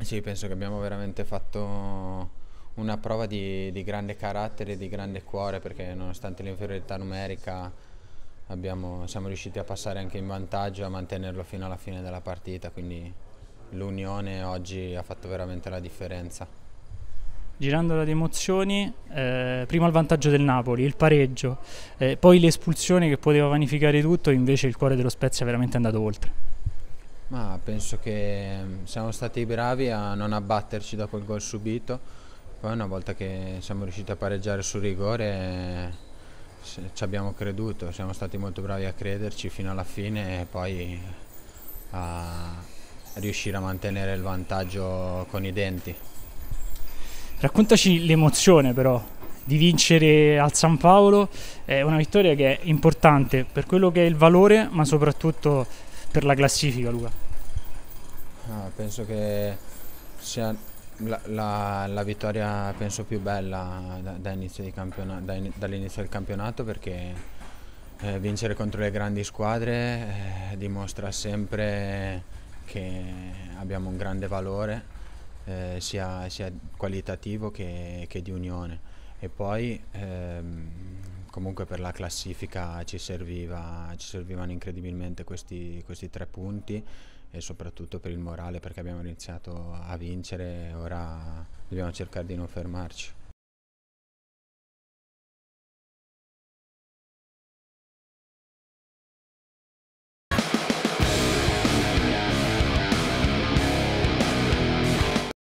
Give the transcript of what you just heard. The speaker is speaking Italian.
Sì, penso che abbiamo veramente fatto una prova di, di grande carattere di grande cuore perché nonostante l'inferiorità numerica abbiamo, siamo riusciti a passare anche in vantaggio e a mantenerlo fino alla fine della partita, quindi l'unione oggi ha fatto veramente la differenza. Girando ad emozioni, eh, prima il vantaggio del Napoli, il pareggio, eh, poi l'espulsione che poteva vanificare tutto, invece il cuore dello Spezia è veramente andato oltre. Ma penso che mm, siamo stati bravi a non abbatterci dopo il gol subito, poi una volta che siamo riusciti a pareggiare sul rigore ci abbiamo creduto, siamo stati molto bravi a crederci fino alla fine e poi a riuscire a mantenere il vantaggio con i denti. Raccontaci l'emozione però di vincere al San Paolo, è una vittoria che è importante per quello che è il valore ma soprattutto per la classifica, Luca? Ah, penso che sia la, la, la, vittoria penso più bella da, da in, dall'inizio del campionato perché eh, vincere contro le grandi squadre eh, dimostra sempre che abbiamo un grande valore eh, sia, sia, qualitativo che, che, di unione e poi ehm, comunque per la classifica ci, serviva, ci servivano incredibilmente questi, questi, tre punti e soprattutto per il morale perché abbiamo iniziato a vincere e ora dobbiamo cercare di non fermarci.